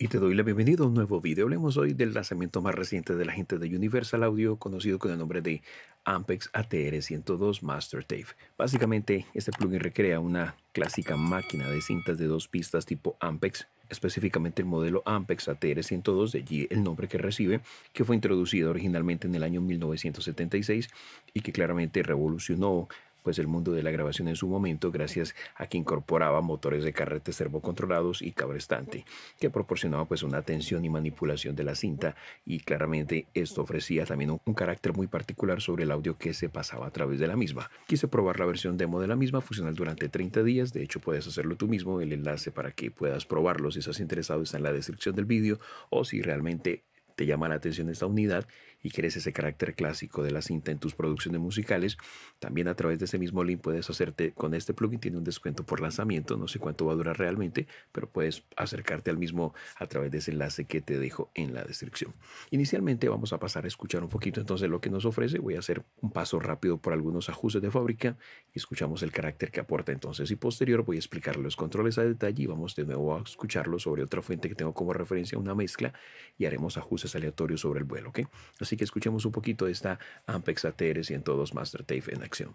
Y te doy la bienvenida a un nuevo video. Hablemos hoy del lanzamiento más reciente de la gente de Universal Audio, conocido con el nombre de Ampex ATR102 Master Tape. Básicamente, este plugin recrea una clásica máquina de cintas de dos pistas tipo Ampex, específicamente el modelo Ampex ATR102, de allí el nombre que recibe, que fue introducido originalmente en el año 1976 y que claramente revolucionó pues el mundo de la grabación en su momento gracias a que incorporaba motores de carrete servocontrolados y cabrestante, que proporcionaba pues una tensión y manipulación de la cinta y claramente esto ofrecía también un, un carácter muy particular sobre el audio que se pasaba a través de la misma. Quise probar la versión demo de la misma funcional durante 30 días, de hecho puedes hacerlo tú mismo, el enlace para que puedas probarlo si estás interesado está en la descripción del vídeo o si realmente te llama la atención esta unidad y quieres ese carácter clásico de la cinta en tus producciones musicales, también a través de ese mismo link puedes hacerte con este plugin, tiene un descuento por lanzamiento, no sé cuánto va a durar realmente, pero puedes acercarte al mismo a través de ese enlace que te dejo en la descripción. Inicialmente vamos a pasar a escuchar un poquito entonces lo que nos ofrece, voy a hacer un paso rápido por algunos ajustes de fábrica y escuchamos el carácter que aporta entonces y posterior voy a explicar los controles a detalle y vamos de nuevo a escucharlo sobre otra fuente que tengo como referencia, una mezcla y haremos ajustes aleatorios sobre el vuelo, okay Así que escuchemos un poquito de esta Ampex Ateres y en todos Master Tape en acción.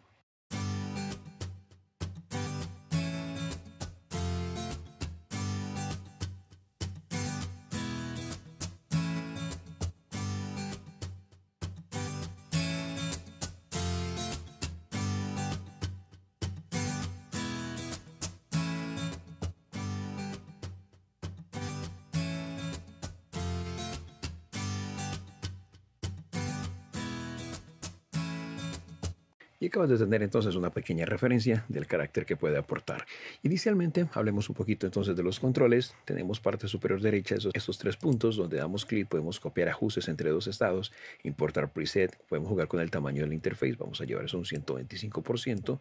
Y acabas de tener entonces una pequeña referencia del carácter que puede aportar. Inicialmente, hablemos un poquito entonces de los controles. Tenemos parte superior derecha, esos, tres puntos donde damos clic, podemos copiar ajustes entre dos estados, importar preset, podemos jugar con el tamaño de la interface, vamos a llevar eso a un 125%.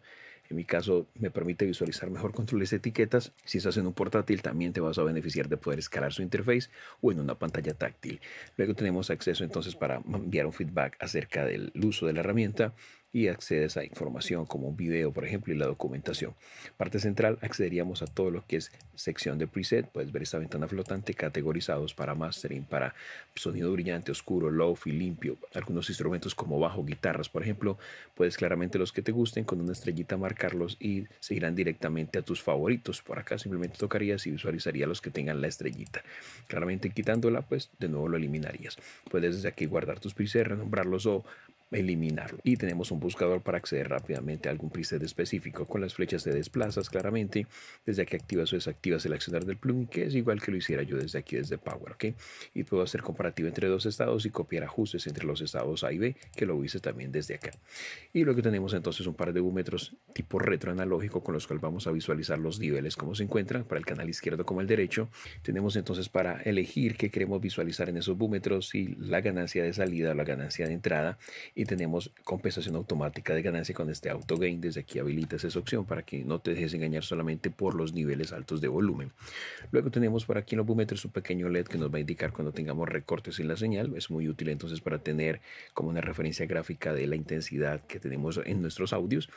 En mi caso, me permite visualizar mejor controles y etiquetas. Si estás en un portátil, también te vas a beneficiar de poder escalar su interface o en una pantalla táctil. Luego tenemos acceso entonces para enviar un feedback acerca del uso de la herramienta y accedes a información como un video, por ejemplo, y la documentación. Parte central, accederíamos a todo lo que es sección de preset. Puedes ver esta ventana flotante, categorizados para mastering, para sonido brillante, oscuro, low y limpio. Algunos instrumentos como bajo, guitarras, por ejemplo. Puedes claramente los que te gusten con una estrellita marcarlos y seguirán directamente a tus favoritos. Por acá simplemente tocarías y visualizaría los que tengan la estrellita. Claramente quitándola, pues de nuevo lo eliminarías. Puedes desde aquí guardar tus presets, renombrarlos o eliminarlo. Y tenemos un buscador para acceder rápidamente a algún preset específico. Con las flechas de desplazas claramente desde que activas o desactivas el accionar del plugin, que es igual que lo hiciera yo desde aquí, desde Power, ¿ok? Y puedo hacer comparativo entre dos estados y copiar ajustes entre los estados A y B, que lo hice también desde acá. Y lo que tenemos entonces un par de búmetros tipo retroanalógico con los cuales vamos a visualizar los niveles como se encuentran para el canal izquierdo como el derecho. Tenemos entonces para elegir qué queremos visualizar en esos búmetros, y la ganancia de salida la ganancia de entrada. Y tenemos compensación automática de ganancia con este auto gain. Desde aquí habilitas esa opción para que no te dejes engañar solamente por los niveles altos de volumen. Luego tenemos por aquí en los búmetros un pequeño LED que nos va a indicar cuando tengamos recortes en la señal. Es muy útil entonces para tener como una referencia gráfica de la intensidad que tenemos en nuestros audios.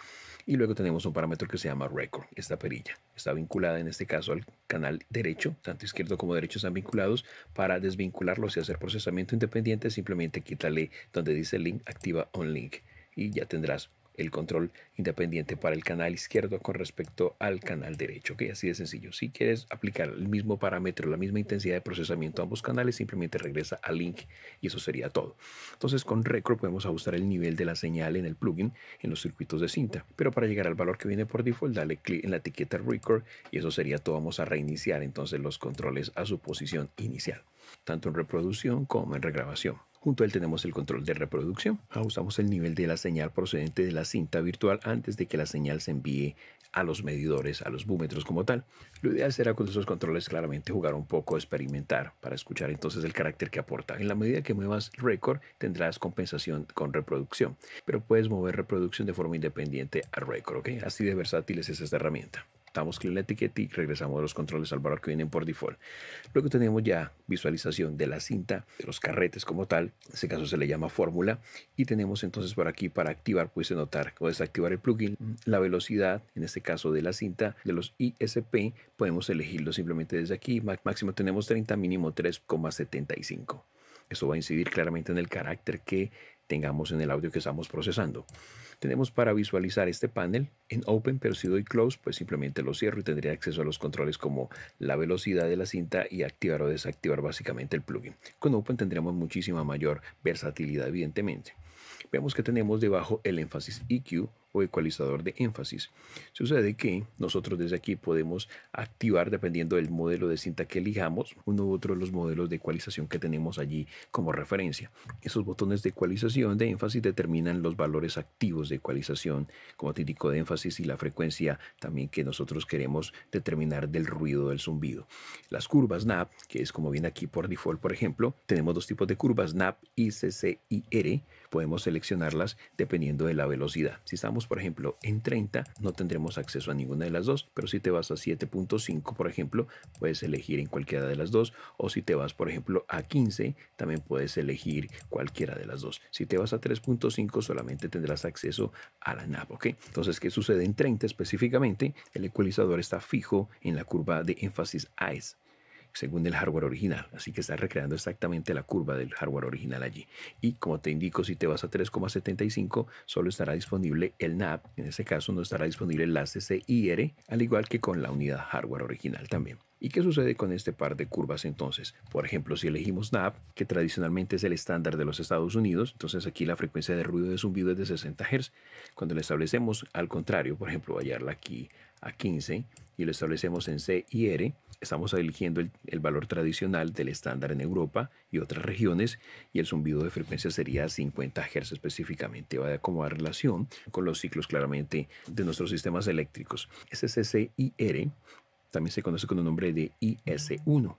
Y luego tenemos un parámetro que se llama record, esta perilla. Está vinculada en este caso al canal derecho, tanto izquierdo como derecho están vinculados. Para desvincularlos y hacer procesamiento independiente, simplemente quítale donde dice link, activa on link y ya tendrás el control independiente para el canal izquierdo con respecto al canal derecho. ¿ok? Así de sencillo. Si quieres aplicar el mismo parámetro, la misma intensidad de procesamiento a ambos canales, simplemente regresa al link y eso sería todo. Entonces con record podemos ajustar el nivel de la señal en el plugin en los circuitos de cinta. Pero para llegar al valor que viene por default, dale clic en la etiqueta Record y eso sería todo. Vamos a reiniciar entonces los controles a su posición inicial, tanto en reproducción como en regrabación. Junto a él tenemos el control de reproducción. Ah, usamos el nivel de la señal procedente de la cinta virtual antes de que la señal se envíe a los medidores, a los búmetros como tal. Lo ideal será con esos controles claramente jugar un poco, experimentar para escuchar entonces el carácter que aporta. En la medida que muevas récord tendrás compensación con reproducción, pero puedes mover reproducción de forma independiente a récord. Así de versátil es esta herramienta. Damos clic en la etiqueta y regresamos a los controles al valor que vienen por default. Luego tenemos ya visualización de la cinta, de los carretes como tal. En este caso se le llama fórmula. Y tenemos entonces por aquí para activar, puedes notar o desactivar el plugin, la velocidad, en este caso de la cinta, de los ISP. Podemos elegirlo simplemente desde aquí. Máximo tenemos 30, mínimo 3,75. Eso va a incidir claramente en el carácter que tengamos en el audio que estamos procesando. Tenemos para visualizar este panel en Open, pero si doy Close, pues simplemente lo cierro y tendría acceso a los controles como la velocidad de la cinta y activar o desactivar básicamente el plugin. Con Open tendríamos muchísima mayor versatilidad, evidentemente. Vemos que tenemos debajo el énfasis EQ o ecualizador de énfasis. Sucede que nosotros desde aquí podemos activar, dependiendo del modelo de cinta que elijamos, uno u otro de los modelos de ecualización que tenemos allí como referencia. Esos botones de ecualización de énfasis determinan los valores activos de ecualización, como te de énfasis y la frecuencia también que nosotros queremos determinar del ruido del zumbido. Las curvas NAP, que es como viene aquí por default, por ejemplo, tenemos dos tipos de curvas, NAP y R podemos seleccionarlas dependiendo de la velocidad. Si estamos, por ejemplo, en 30, no tendremos acceso a ninguna de las dos, pero si te vas a 7.5, por ejemplo, puedes elegir en cualquiera de las dos, o si te vas, por ejemplo, a 15, también puedes elegir cualquiera de las dos. Si te vas a 3.5, solamente tendrás acceso a la NAP, ¿ok? Entonces, ¿qué sucede en 30 específicamente? El ecualizador está fijo en la curva de énfasis AES según el hardware original. Así que está recreando exactamente la curva del hardware original allí. Y como te indico, si te vas a 3,75, solo estará disponible el NAP, En ese caso no estará disponible el ACCIR, al igual que con la unidad hardware original también. ¿Y qué sucede con este par de curvas entonces? Por ejemplo, si elegimos NAP, que tradicionalmente es el estándar de los Estados Unidos, entonces aquí la frecuencia de ruido de zumbido es de 60 Hz. Cuando le establecemos al contrario, por ejemplo, hallarla aquí a 15 y lo establecemos en C y R, estamos eligiendo el, valor tradicional del estándar en Europa y otras regiones y el zumbido de frecuencia sería 50 Hz específicamente, va a acomodar relación con los ciclos claramente de nuestros sistemas eléctricos. y R, también se conoce con el nombre de IS-1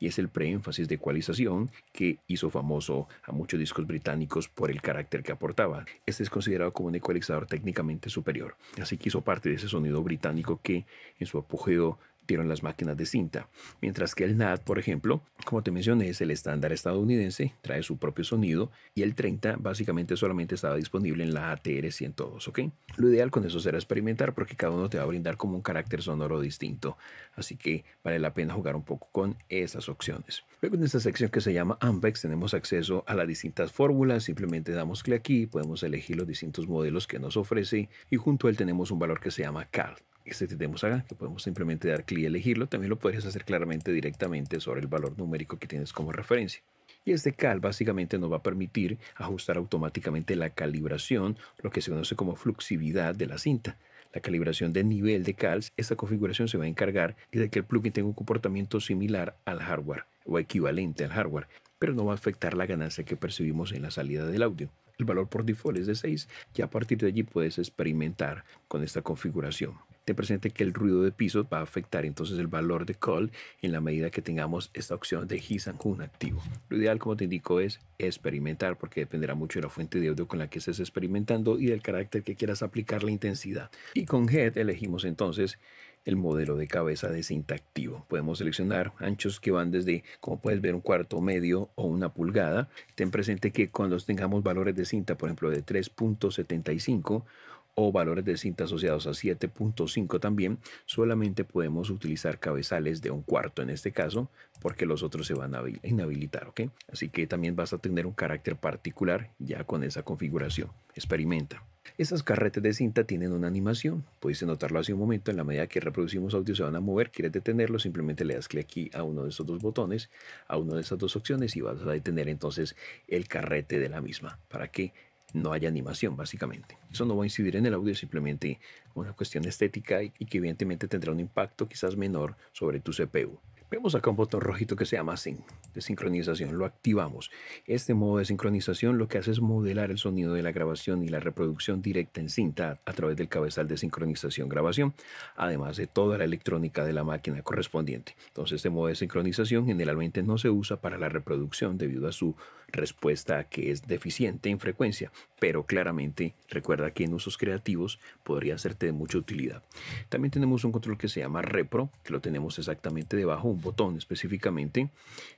y es el preénfasis de ecualización que hizo famoso a muchos discos británicos por el carácter que aportaba. Este es considerado como un ecualizador técnicamente superior, así que hizo parte de ese sonido británico que en su apogeo las máquinas de cinta, mientras que el NAT, por ejemplo, como te mencioné, es el estándar estadounidense, trae su propio sonido y el 30 básicamente solamente estaba disponible en la ATR 102, ¿ok? Lo ideal con eso será experimentar porque cada uno te va a brindar como un carácter sonoro distinto, así que vale la pena jugar un poco con esas opciones. Luego en esta sección que se llama AMBEX tenemos acceso a las distintas fórmulas, simplemente damos clic aquí, podemos elegir los distintos modelos que nos ofrece y junto a él tenemos un valor que se llama CAL, este tenemos acá, que podemos simplemente dar clic y elegirlo. También lo podrías hacer claramente directamente sobre el valor numérico que tienes como referencia. Y este cal básicamente nos va a permitir ajustar automáticamente la calibración, lo que se conoce como fluxividad de la cinta. La calibración de nivel de CAL, esta configuración se va a encargar de que el plugin tenga un comportamiento similar al hardware o equivalente al hardware, pero no va a afectar la ganancia que percibimos en la salida del audio. El valor por default es de 6 y a partir de allí puedes experimentar con esta configuración ten presente que el ruido de pisos va a afectar entonces el valor de call en la medida que tengamos esta opción de his and activo. Lo ideal, como te indico, es experimentar porque dependerá mucho de la fuente de audio con la que estés experimentando y del carácter que quieras aplicar la intensidad. Y con head elegimos entonces el modelo de cabeza de cinta activo. Podemos seleccionar anchos que van desde, como puedes ver, un cuarto medio o una pulgada. Ten presente que cuando tengamos valores de cinta, por ejemplo, de 3.75 o valores de cinta asociados a 7.5 también, solamente podemos utilizar cabezales de un cuarto en este caso, porque los otros se van a inhabilitar, ¿ok? Así que también vas a tener un carácter particular ya con esa configuración. Experimenta. Estas carretes de cinta tienen una animación, puedes notarlo hace un momento, en la medida que reproducimos audio se van a mover, quieres detenerlo, simplemente le das clic aquí a uno de estos dos botones, a una de esas dos opciones y vas a detener entonces el carrete de la misma, para qué? no haya animación, básicamente. Eso no va a incidir en el audio, simplemente una cuestión estética y, y que evidentemente tendrá un impacto quizás menor sobre tu CPU. Vemos acá un botón rojito que se llama Sync, de sincronización. Lo activamos. Este modo de sincronización lo que hace es modelar el sonido de la grabación y la reproducción directa en cinta a través del cabezal de sincronización grabación, además de toda la electrónica de la máquina correspondiente. Entonces, este modo de sincronización generalmente no se usa para la reproducción debido a su respuesta que es deficiente en frecuencia, pero claramente recuerda que en usos creativos podría serte de mucha utilidad. También tenemos un control que se llama repro, que lo tenemos exactamente debajo, un botón específicamente,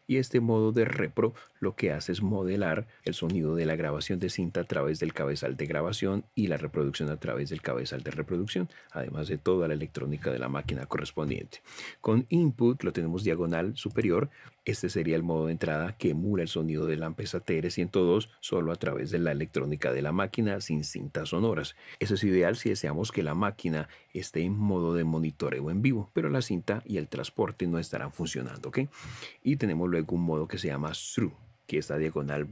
y este modo de repro lo que hace es modelar el sonido de la grabación de cinta a través del cabezal de grabación y la reproducción a través del cabezal de reproducción, además de toda la electrónica de la máquina correspondiente. Con input lo tenemos diagonal superior. Este sería el modo de entrada que emula el sonido de la Ampesa TR-102 solo a través de la electrónica de la máquina sin cintas sonoras. Eso es ideal si deseamos que la máquina esté en modo de monitoreo en vivo, pero la cinta y el transporte no estarán funcionando. ¿ok? Y tenemos luego un modo que se llama TRUE que está diagonal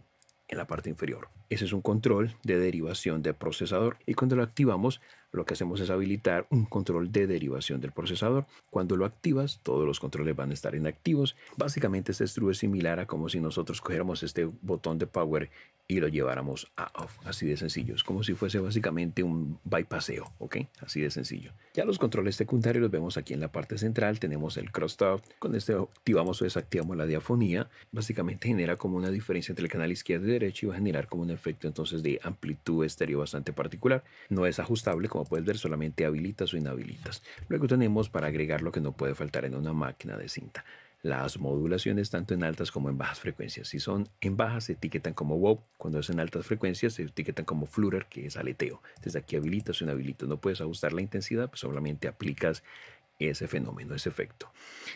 en la parte inferior. Ese es un control de derivación del procesador y cuando lo activamos lo que hacemos es habilitar un control de derivación del procesador. Cuando lo activas todos los controles van a estar inactivos. Básicamente este struve es similar a como si nosotros cogiéramos este botón de power y lo lleváramos a off. Así de sencillo. Es como si fuese básicamente un bypasseo, ¿ok? Así de sencillo. Ya los controles secundarios los vemos aquí en la parte central. Tenemos el crosstalk. Con este activamos o desactivamos la diafonía. Básicamente genera como una diferencia entre el canal izquierdo y derecho y va a generar como un efecto entonces de amplitud estéreo bastante particular. No es ajustable, como puedes ver, solamente habilitas o inhabilitas. Luego tenemos para agregar lo que no puede faltar en una máquina de cinta las modulaciones tanto en altas como en bajas frecuencias. Si son en bajas se etiquetan como wow, cuando es en altas frecuencias se etiquetan como flutter, que es aleteo. Desde aquí habilitas o habilito no puedes ajustar la intensidad, pues solamente aplicas ese fenómeno, ese efecto.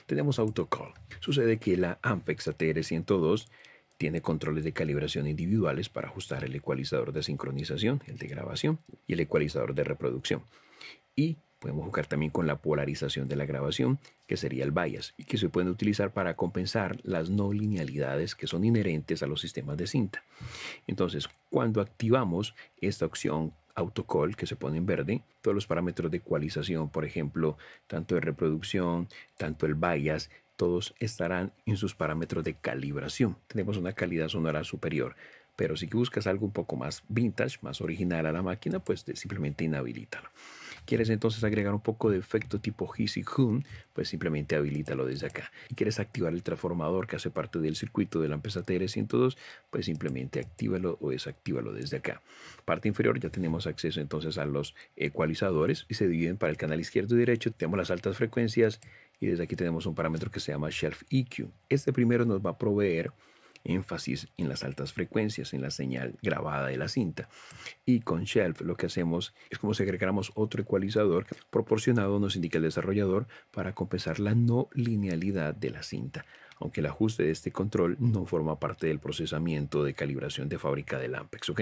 Tenemos autocall. Sucede que la Ampex ATR-102 tiene controles de calibración individuales para ajustar el ecualizador de sincronización, el de grabación y el ecualizador de reproducción. Y Podemos jugar también con la polarización de la grabación, que sería el bias, y que se puede utilizar para compensar las no linealidades que son inherentes a los sistemas de cinta. Entonces, cuando activamos esta opción autocall que se pone en verde, todos los parámetros de ecualización, por ejemplo, tanto de reproducción, tanto el bias, todos estarán en sus parámetros de calibración. Tenemos una calidad sonora superior, pero si buscas algo un poco más vintage, más original a la máquina, pues simplemente inhabilítalo. ¿Quieres entonces agregar un poco de efecto tipo Hiss y Pues simplemente habilítalo desde acá. ¿Y ¿Quieres activar el transformador que hace parte del circuito de la empresa TR102? Pues simplemente actívalo o desactívalo desde acá. Parte inferior ya tenemos acceso entonces a los ecualizadores y se dividen para el canal izquierdo y derecho. Tenemos las altas frecuencias y desde aquí tenemos un parámetro que se llama Shelf EQ. Este primero nos va a proveer énfasis en las altas frecuencias, en la señal grabada de la cinta. Y con Shelf lo que hacemos es como si agregáramos otro ecualizador proporcionado, nos indica el desarrollador, para compensar la no linealidad de la cinta, aunque el ajuste de este control no forma parte del procesamiento de calibración de fábrica del Ampex. ¿ok?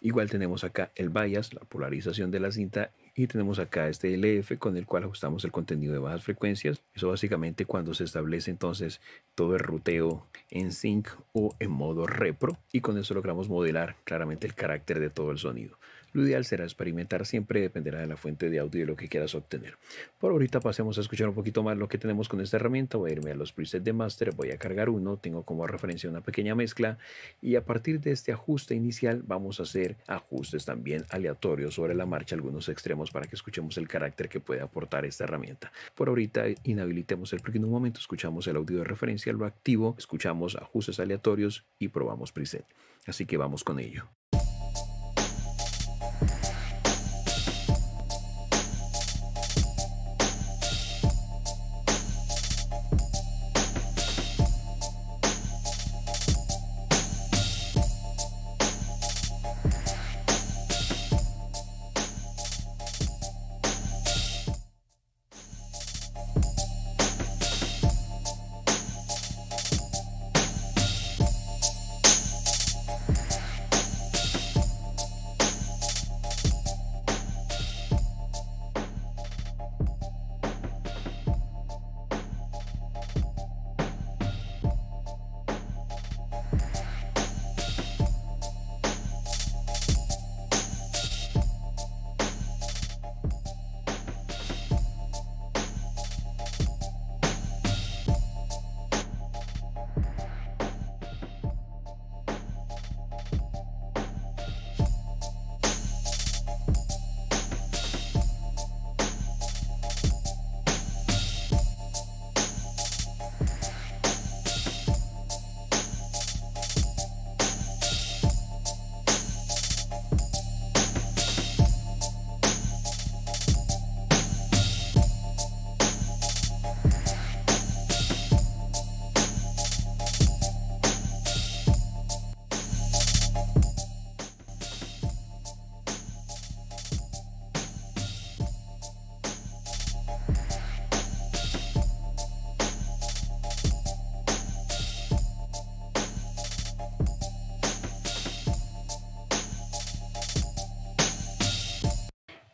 Igual tenemos acá el bias, la polarización de la cinta y tenemos acá este LF con el cual ajustamos el contenido de bajas frecuencias. Eso básicamente cuando se establece entonces todo el ruteo en sync o en modo repro y con eso logramos modelar claramente el carácter de todo el sonido. Lo ideal será experimentar, siempre dependerá de la fuente de audio y de lo que quieras obtener. Por ahorita pasemos a escuchar un poquito más lo que tenemos con esta herramienta. Voy a irme a los presets de master, voy a cargar uno, tengo como referencia una pequeña mezcla y a partir de este ajuste inicial vamos a hacer ajustes también aleatorios sobre la marcha, algunos extremos para que escuchemos el carácter que puede aportar esta herramienta. Por ahorita inhabilitemos el porque un momento escuchamos el audio de referencia, lo activo, escuchamos ajustes aleatorios y probamos preset. Así que vamos con ello.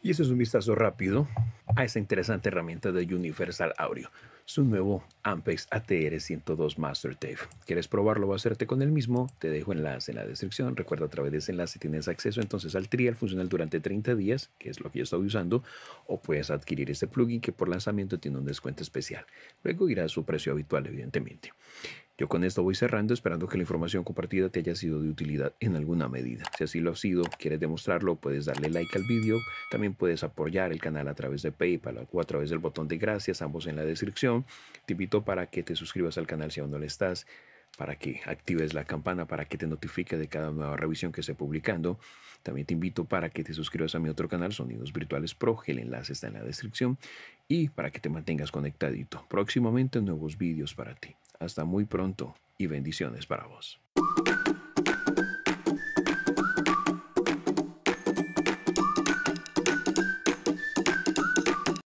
Y eso es un vistazo rápido a esa interesante herramienta de Universal Audio, su nuevo Ampex ATR 102 Master Tape. ¿Quieres probarlo o hacerte con el mismo? Te dejo enlace en la descripción. Recuerda, a través de ese enlace tienes acceso entonces al trial funcional durante 30 días, que es lo que yo estoy usando, o puedes adquirir este plugin que por lanzamiento tiene un descuento especial. Luego irá a su precio habitual, evidentemente. Yo con esto voy cerrando, esperando que la información compartida te haya sido de utilidad en alguna medida. Si así lo ha sido, quieres demostrarlo, puedes darle like al vídeo. También puedes apoyar el canal a través de PayPal o a través del botón de gracias, ambos en la descripción. Te invito para que te suscribas al canal si aún no lo estás, para que actives la campana, para que te notifique de cada nueva revisión que esté publicando. También te invito para que te suscribas a mi otro canal, Sonidos Virtuales Pro, el enlace está en la descripción, y para que te mantengas conectadito. Próximamente nuevos vídeos para ti. Hasta muy pronto y bendiciones para vos.